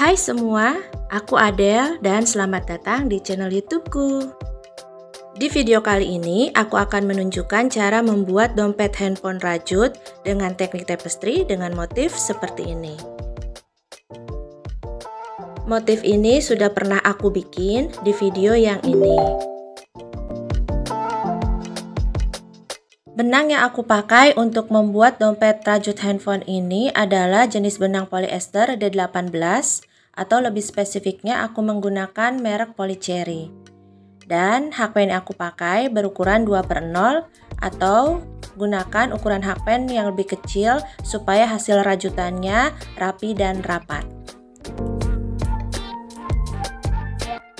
Hai semua, aku Adele dan selamat datang di channel YouTubeku. Di video kali ini, aku akan menunjukkan cara membuat dompet handphone rajut dengan teknik tapestry dengan motif seperti ini. Motif ini sudah pernah aku bikin di video yang ini. Benang yang aku pakai untuk membuat dompet rajut handphone ini adalah jenis benang polyester D18 atau lebih spesifiknya aku menggunakan merek Polycherry. Dan hakpen yang aku pakai berukuran 2 per 0 atau gunakan ukuran hakpen yang lebih kecil supaya hasil rajutannya rapi dan rapat.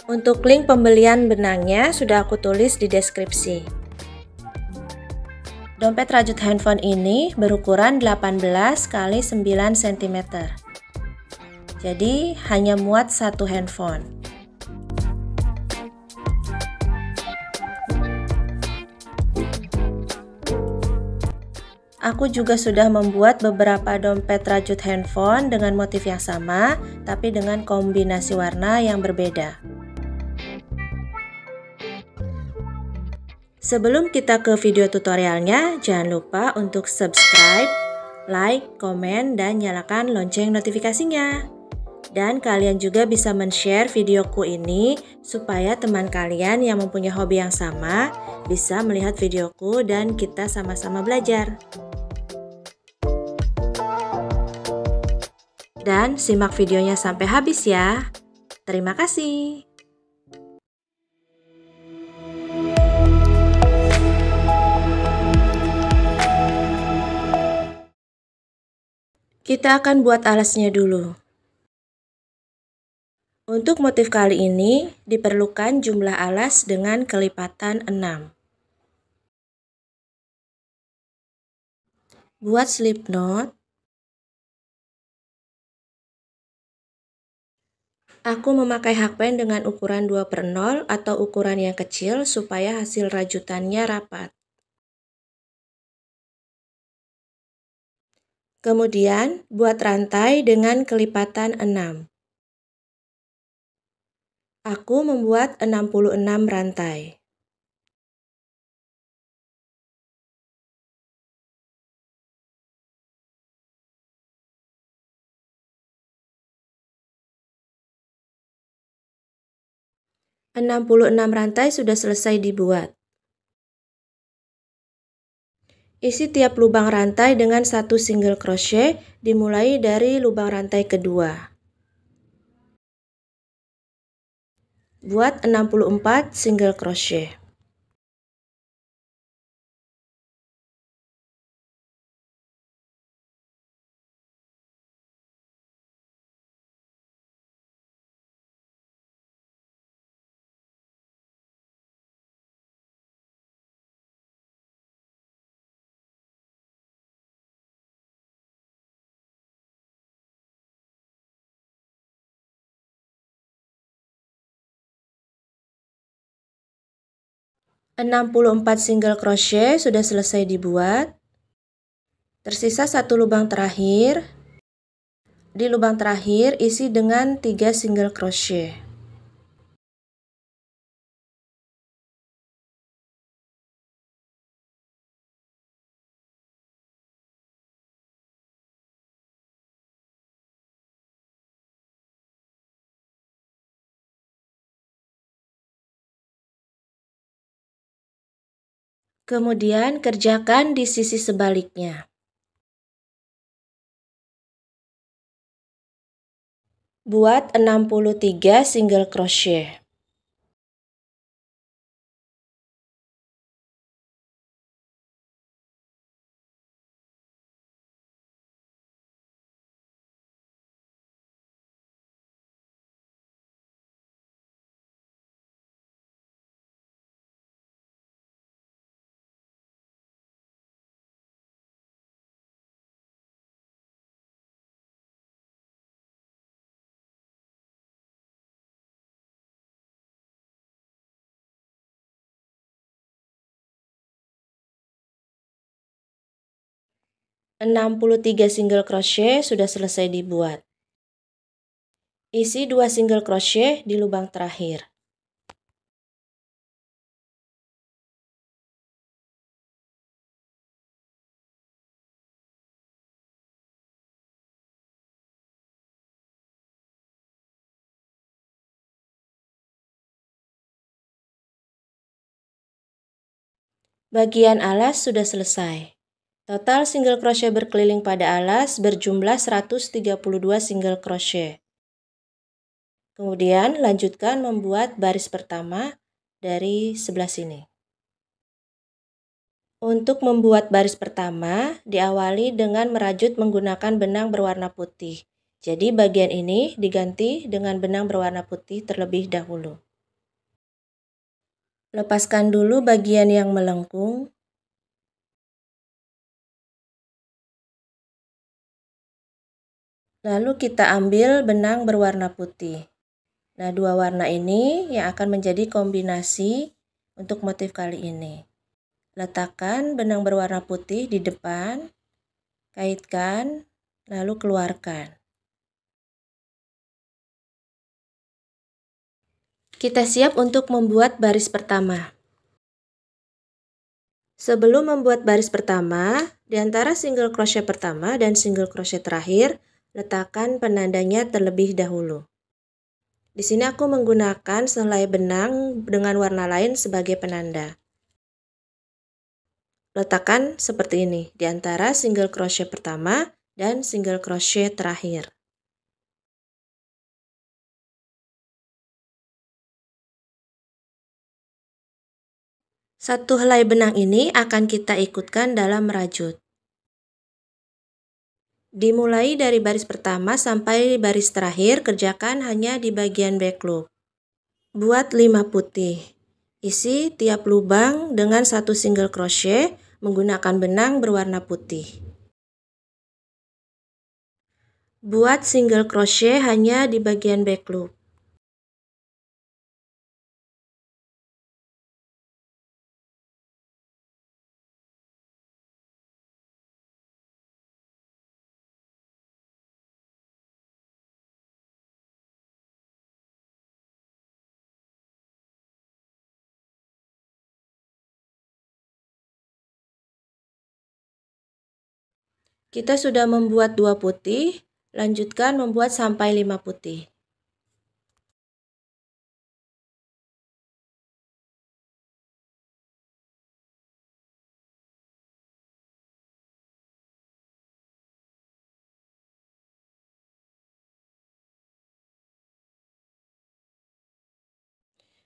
Untuk link pembelian benangnya sudah aku tulis di deskripsi. Dompet rajut handphone ini berukuran 18 x 9 cm. Jadi hanya muat satu handphone. Aku juga sudah membuat beberapa dompet rajut handphone dengan motif yang sama, tapi dengan kombinasi warna yang berbeda. Sebelum kita ke video tutorialnya, jangan lupa untuk subscribe, like, komen, dan nyalakan lonceng notifikasinya. Dan kalian juga bisa men-share videoku ini supaya teman kalian yang mempunyai hobi yang sama bisa melihat videoku dan kita sama-sama belajar. Dan simak videonya sampai habis ya. Terima kasih. Kita akan buat alasnya dulu. Untuk motif kali ini diperlukan jumlah alas dengan kelipatan 6. Buat slip knot, Aku memakai hakpen dengan ukuran 2 per 0 atau ukuran yang kecil supaya hasil rajutannya rapat. Kemudian, buat rantai dengan kelipatan 6. Aku membuat 66 rantai. Enam puluh enam rantai sudah selesai dibuat. Isi tiap lubang rantai dengan satu single crochet dimulai dari lubang rantai kedua. Buat 64 single crochet. 64 single crochet sudah selesai dibuat. Tersisa satu lubang terakhir. Di lubang terakhir isi dengan 3 single crochet. Kemudian kerjakan di sisi sebaliknya. Buat 63 single crochet. 63 single crochet sudah selesai dibuat. Isi 2 single crochet di lubang terakhir. Bagian alas sudah selesai. Total single crochet berkeliling pada alas berjumlah 132 single crochet. Kemudian lanjutkan membuat baris pertama dari sebelah sini. Untuk membuat baris pertama, diawali dengan merajut menggunakan benang berwarna putih. Jadi bagian ini diganti dengan benang berwarna putih terlebih dahulu. Lepaskan dulu bagian yang melengkung Lalu kita ambil benang berwarna putih. Nah, dua warna ini yang akan menjadi kombinasi untuk motif kali ini. Letakkan benang berwarna putih di depan, kaitkan, lalu keluarkan. Kita siap untuk membuat baris pertama. Sebelum membuat baris pertama, di antara single crochet pertama dan single crochet terakhir, Letakkan penandanya terlebih dahulu. Di sini aku menggunakan selai benang dengan warna lain sebagai penanda. Letakkan seperti ini di antara single crochet pertama dan single crochet terakhir. Satu helai benang ini akan kita ikutkan dalam merajut. Dimulai dari baris pertama sampai baris terakhir, kerjakan hanya di bagian back loop. Buat 5 putih. Isi tiap lubang dengan satu single crochet menggunakan benang berwarna putih. Buat single crochet hanya di bagian back loop. Kita sudah membuat dua putih, lanjutkan membuat sampai lima putih.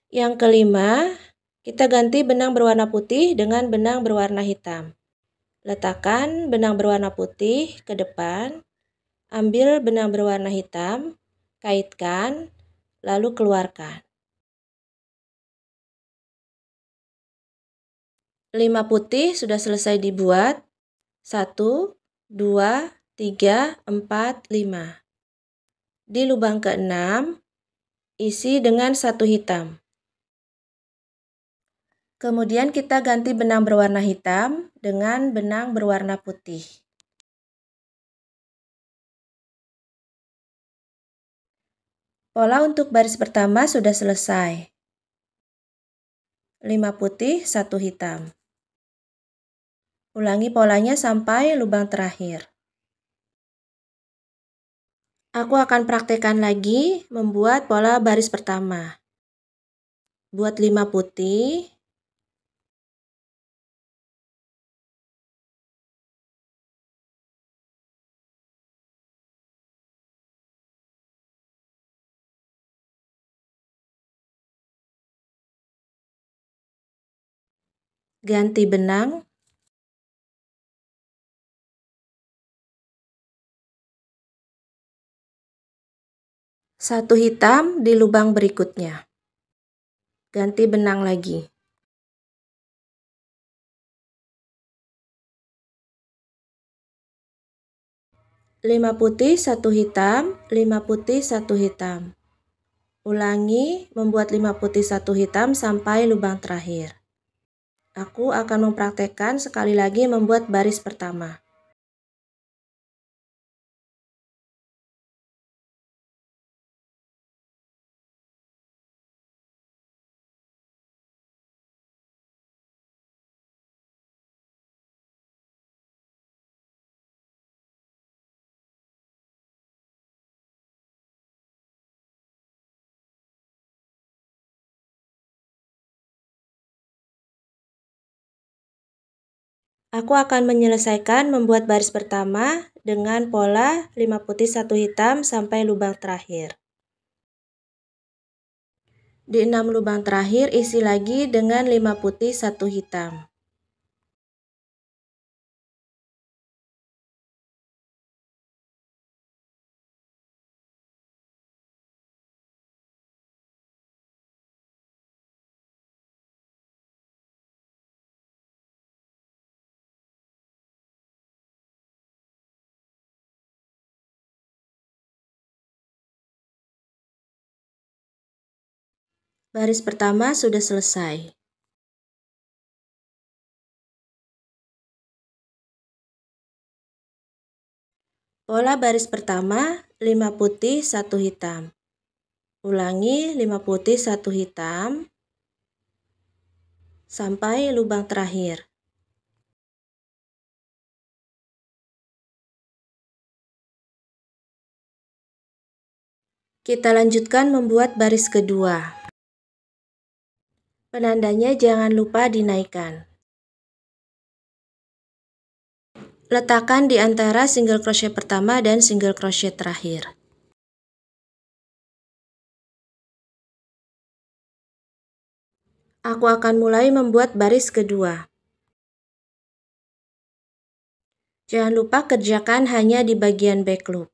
Yang kelima, kita ganti benang berwarna putih dengan benang berwarna hitam. Letakkan benang berwarna putih ke depan, ambil benang berwarna hitam, kaitkan, lalu keluarkan. 5 putih sudah selesai dibuat. 1, 2, 3, 4, 5. Di lubang ke-6, isi dengan satu hitam. Kemudian kita ganti benang berwarna hitam dengan benang berwarna putih. Pola untuk baris pertama sudah selesai. 5 putih, 1 hitam. Ulangi polanya sampai lubang terakhir. Aku akan praktekkan lagi membuat pola baris pertama. Buat 5 putih, ganti benang, satu hitam di lubang berikutnya. Ganti benang lagi. Lima putih, satu hitam, lima putih, satu hitam. Ulangi membuat lima putih, satu hitam sampai lubang terakhir. Aku akan mempraktekkan sekali lagi membuat baris pertama. Aku akan menyelesaikan membuat baris pertama dengan pola 5 putih 1 hitam sampai lubang terakhir. Di 6 lubang terakhir isi lagi dengan 5 putih 1 hitam. Baris pertama sudah selesai. Pola baris pertama 5 putih 1 hitam. Ulangi 5 putih 1 hitam sampai lubang terakhir. Kita lanjutkan membuat baris kedua. Penandanya jangan lupa dinaikkan. Letakkan di antara single crochet pertama dan single crochet terakhir. Aku akan mulai membuat baris kedua. Jangan lupa kerjakan hanya di bagian back loop.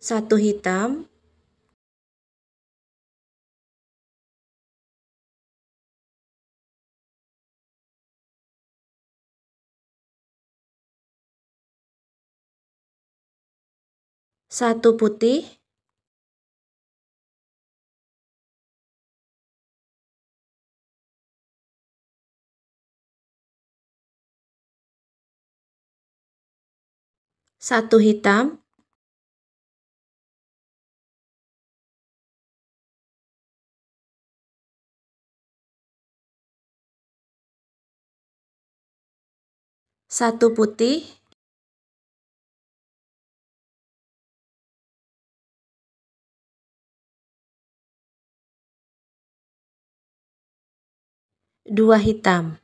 satu hitam, satu putih, satu hitam, satu putih, dua hitam.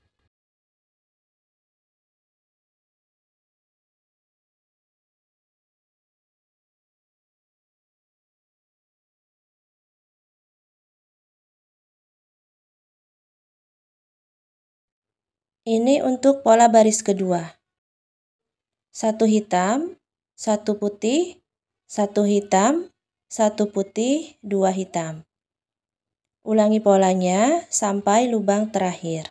Ini untuk pola baris kedua. Satu hitam, satu putih, satu hitam, satu putih, dua hitam. Ulangi polanya sampai lubang terakhir.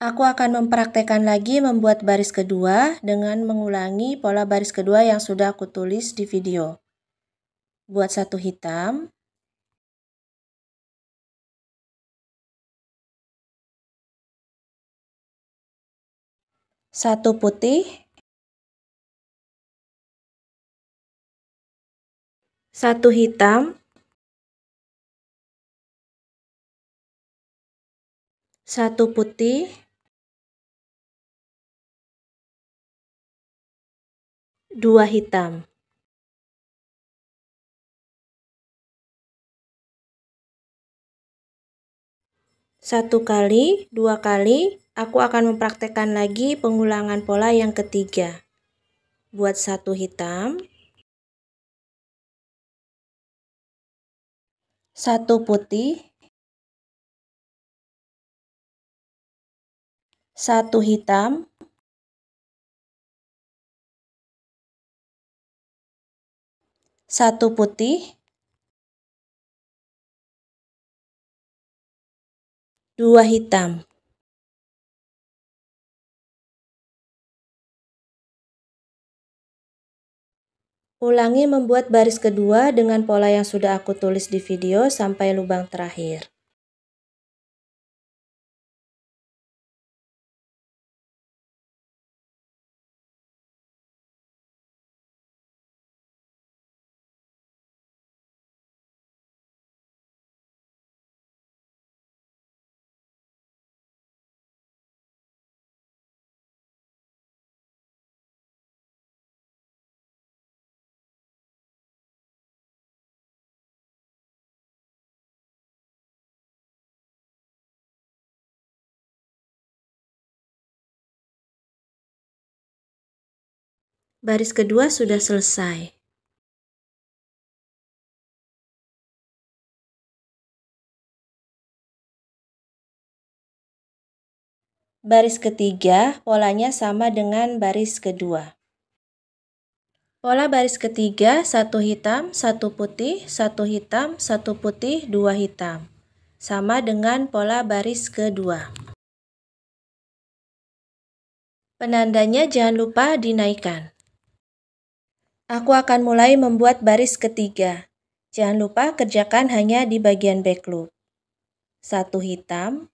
Aku akan mempraktekkan lagi membuat baris kedua dengan mengulangi pola baris kedua yang sudah aku tulis di video. Buat satu hitam, satu putih, satu hitam, satu putih, dua hitam. Satu kali, dua kali, aku akan mempraktekkan lagi pengulangan pola yang ketiga. Buat satu hitam, satu putih, satu hitam, satu putih, dua hitam. Ulangi membuat baris kedua dengan pola yang sudah aku tulis di video sampai lubang terakhir. Baris kedua sudah selesai. Baris ketiga polanya sama dengan baris kedua. Pola baris ketiga satu hitam, satu putih, satu hitam, satu putih, dua hitam. Sama dengan pola baris kedua. Penandanya jangan lupa dinaikkan. Aku akan mulai membuat baris ketiga. Jangan lupa kerjakan hanya di bagian back loop. Satu hitam.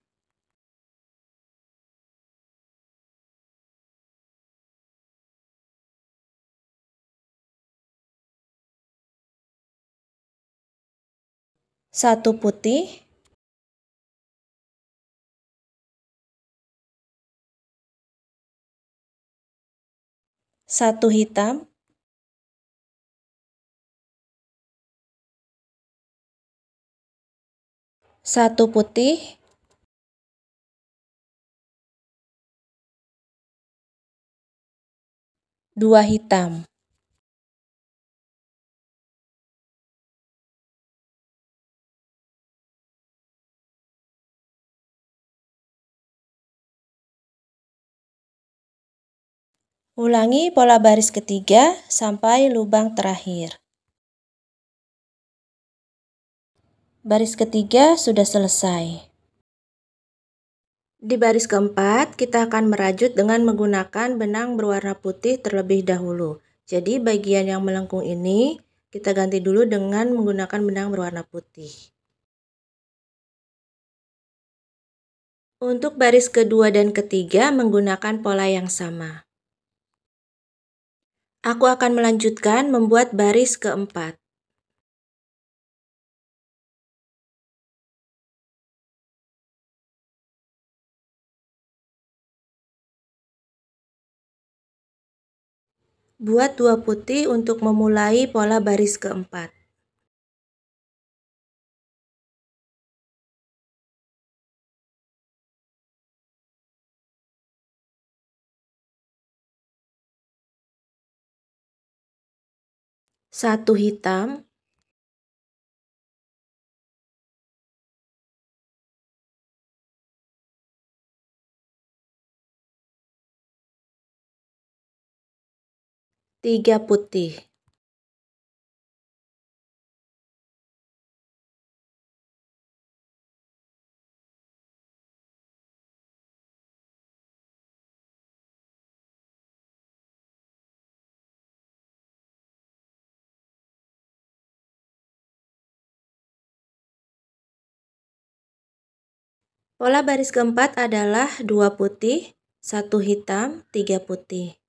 Satu putih. Satu hitam. satu putih, dua hitam. Ulangi pola baris ketiga sampai lubang terakhir. Baris ketiga sudah selesai. Di baris keempat, kita akan merajut dengan menggunakan benang berwarna putih terlebih dahulu. Jadi bagian yang melengkung ini kita ganti dulu dengan menggunakan benang berwarna putih. Untuk baris kedua dan ketiga menggunakan pola yang sama. Aku akan melanjutkan membuat baris keempat. Buat dua putih untuk memulai pola baris keempat. Satu hitam tiga putih Pola baris keempat adalah dua putih, satu hitam, tiga putih.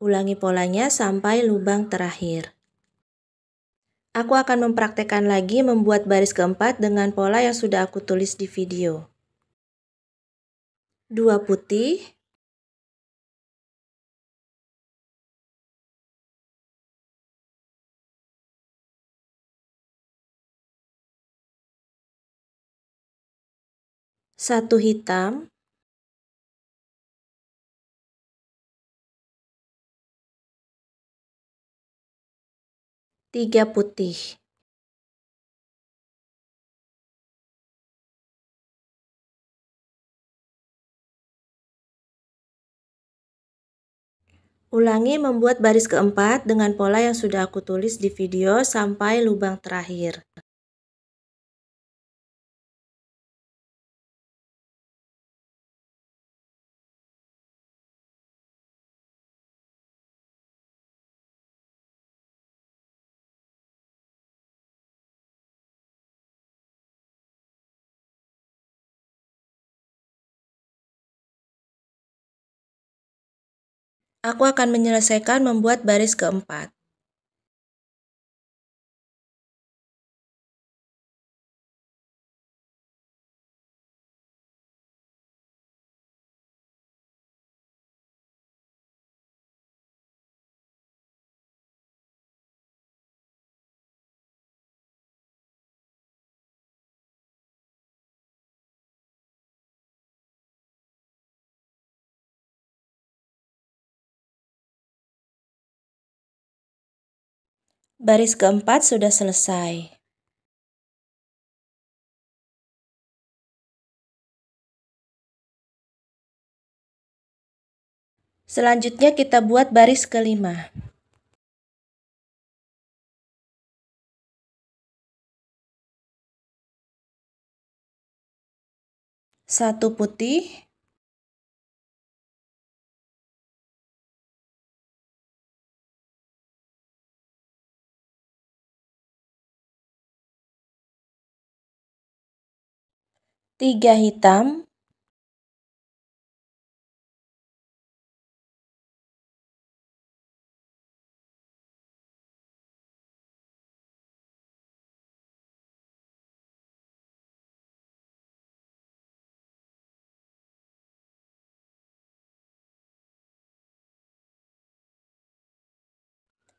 Ulangi polanya sampai lubang terakhir. Aku akan mempraktekkan lagi membuat baris keempat dengan pola yang sudah aku tulis di video. Dua putih, satu hitam, Tiga putih. Ulangi membuat baris keempat dengan pola yang sudah aku tulis di video sampai lubang terakhir. Aku akan menyelesaikan membuat baris keempat. Baris keempat sudah selesai. Selanjutnya kita buat baris kelima. Satu putih, tiga hitam,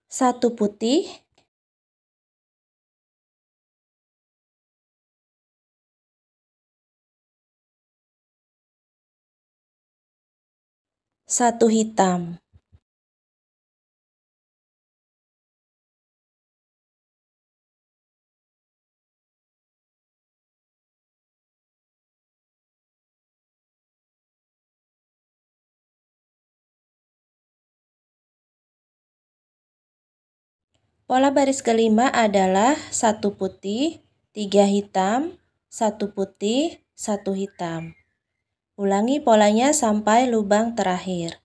satu putih, satu hitam. Pola baris kelima adalah satu putih, tiga hitam, satu putih, satu hitam. Ulangi polanya sampai lubang terakhir.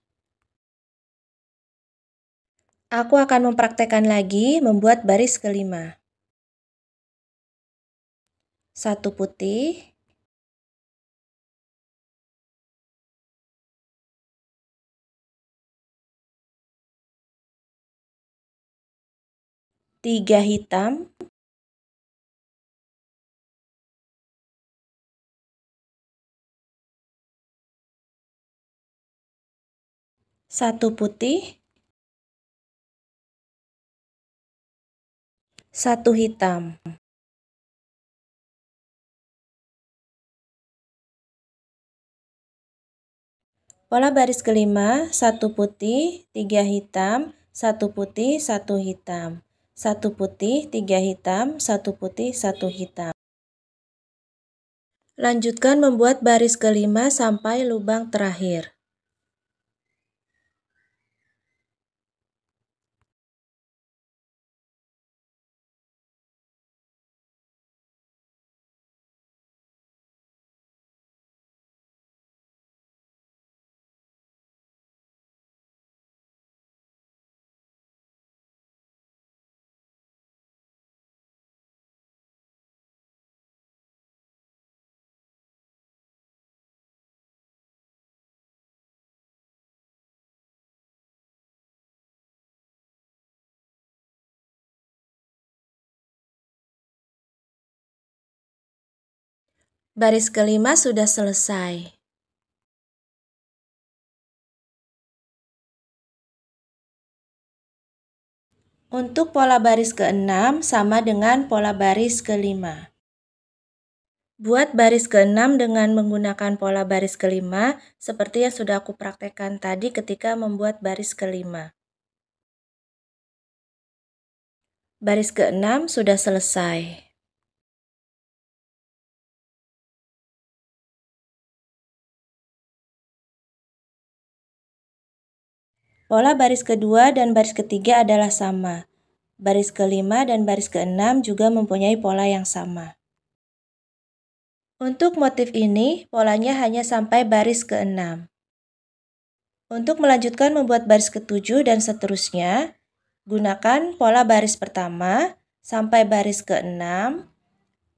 Aku akan mempraktekkan lagi membuat baris kelima. Satu putih, tiga hitam, satu putih, satu hitam. Pola baris kelima, satu putih, tiga hitam, satu putih, satu hitam, satu putih, tiga hitam, satu putih, satu hitam. Lanjutkan membuat baris kelima sampai lubang terakhir. Baris kelima sudah selesai. Untuk pola baris keenam sama dengan pola baris kelima. Buat baris keenam dengan menggunakan pola baris kelima seperti yang sudah aku praktekkan tadi ketika membuat baris kelima. Baris keenam sudah selesai. Pola baris kedua dan baris ketiga adalah sama. Baris kelima dan baris keenam juga mempunyai pola yang sama. Untuk motif ini, polanya hanya sampai baris keenam. Untuk melanjutkan membuat baris ketujuh dan seterusnya, gunakan pola baris pertama sampai baris keenam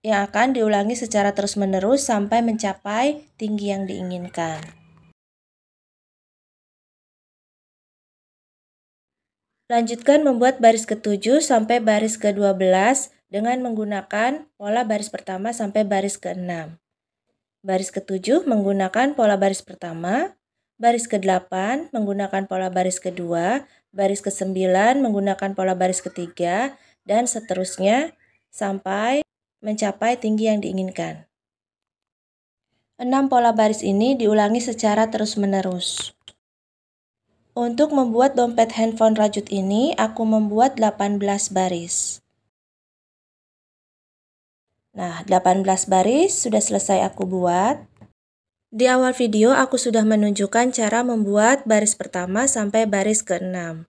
yang akan diulangi secara terus-menerus sampai mencapai tinggi yang diinginkan. Lanjutkan membuat baris ke-7 sampai baris ke-12 dengan menggunakan pola baris pertama sampai baris ke-6. Baris ke-7 menggunakan pola baris pertama, baris ke-8 menggunakan pola baris kedua, baris ke-9 menggunakan pola baris ketiga, dan seterusnya sampai mencapai tinggi yang diinginkan. 6 pola baris ini diulangi secara terus-menerus. Untuk membuat dompet handphone rajut ini, aku membuat 18 baris. Nah, 18 baris sudah selesai aku buat. Di awal video aku sudah menunjukkan cara membuat baris pertama sampai baris ke-6.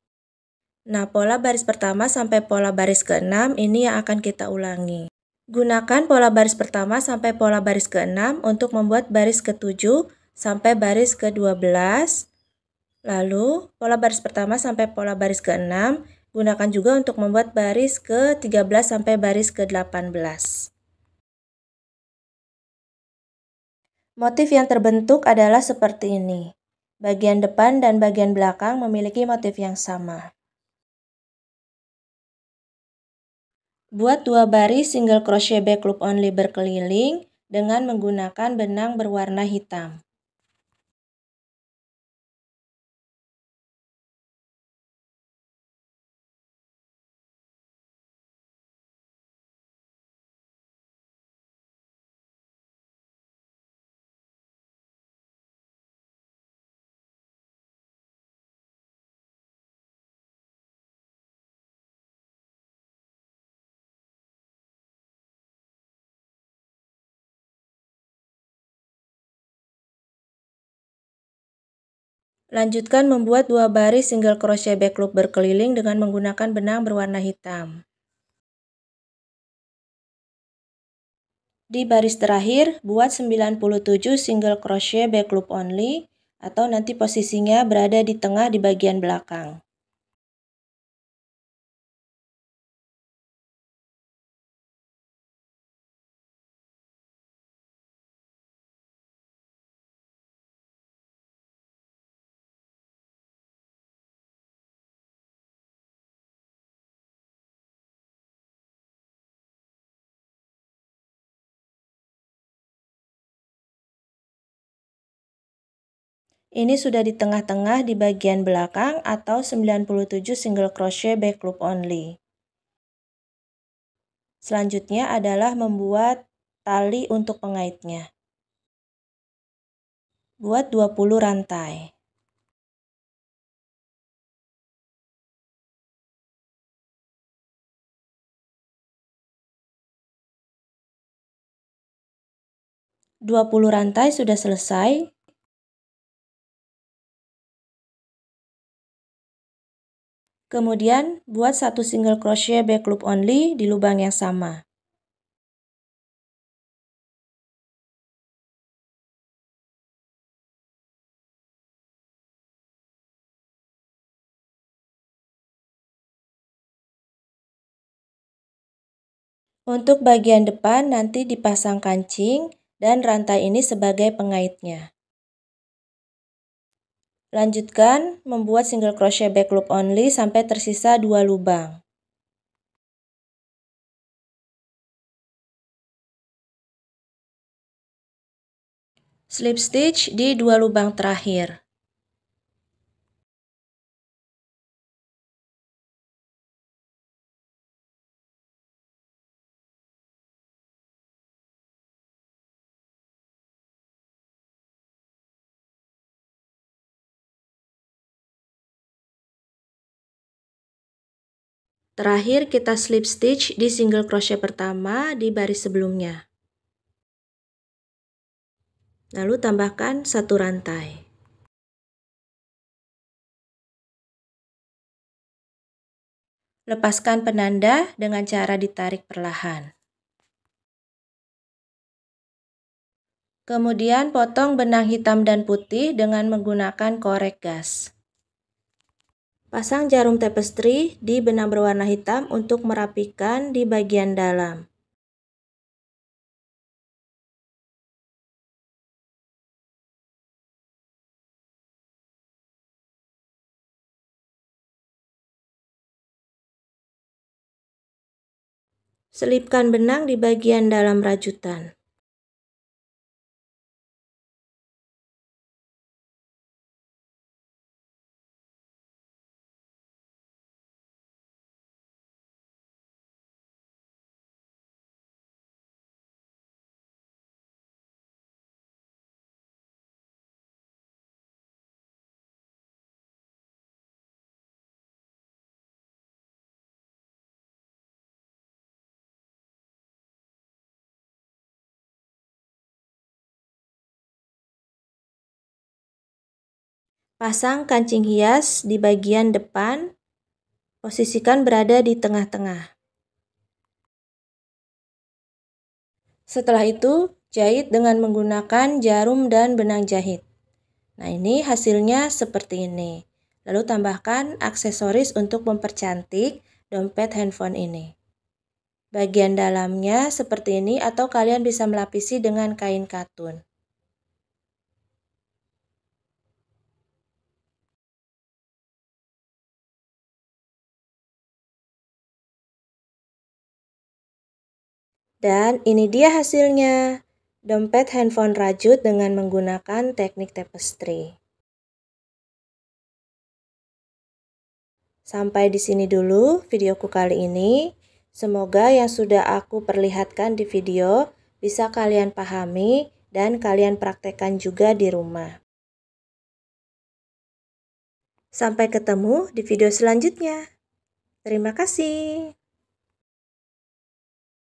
Nah, pola baris pertama sampai pola baris ke-6 ini yang akan kita ulangi. Gunakan pola baris pertama sampai pola baris ke-6 untuk membuat baris ke-7 sampai baris ke-12 Lalu, pola baris pertama sampai pola baris ke-6 gunakan juga untuk membuat baris ke-13 sampai baris ke-18. Motif yang terbentuk adalah seperti ini. Bagian depan dan bagian belakang memiliki motif yang sama. Buat dua baris single crochet back loop only berkeliling dengan menggunakan benang berwarna hitam. Lanjutkan membuat dua baris single crochet back loop berkeliling dengan menggunakan benang berwarna hitam. Di baris terakhir, buat 97 single crochet back loop only atau nanti posisinya berada di tengah di bagian belakang. Ini sudah di tengah-tengah di bagian belakang atau 97 single crochet back loop only. Selanjutnya adalah membuat tali untuk pengaitnya. Buat 20 rantai. Dua puluh rantai sudah selesai, Kemudian buat satu single crochet back loop only di lubang yang sama. Untuk bagian depan nanti dipasang kancing dan rantai ini sebagai pengaitnya. Lanjutkan membuat single crochet back loop only sampai tersisa dua lubang. Slip stitch di dua lubang terakhir. Terakhir kita slip stitch di single crochet pertama di baris sebelumnya. Lalu tambahkan satu rantai. Lepaskan penanda dengan cara ditarik perlahan. Kemudian potong benang hitam dan putih dengan menggunakan korek gas. Pasang jarum tapestry di benang berwarna hitam untuk merapikan di bagian dalam. Selipkan benang di bagian dalam rajutan. Pasang kancing hias di bagian depan, posisikan berada di tengah-tengah. Setelah itu, jahit dengan menggunakan jarum dan benang jahit. Nah, ini hasilnya seperti ini. Lalu tambahkan aksesoris untuk mempercantik dompet handphone ini. Bagian dalamnya seperti ini atau kalian bisa melapisi dengan kain katun. Dan ini dia hasilnya, dompet handphone rajut dengan menggunakan teknik tapestry. Sampai di sini dulu videoku kali ini. Semoga yang sudah aku perlihatkan di video bisa kalian pahami dan kalian praktekkan juga di rumah. Sampai ketemu di video selanjutnya. Terima kasih.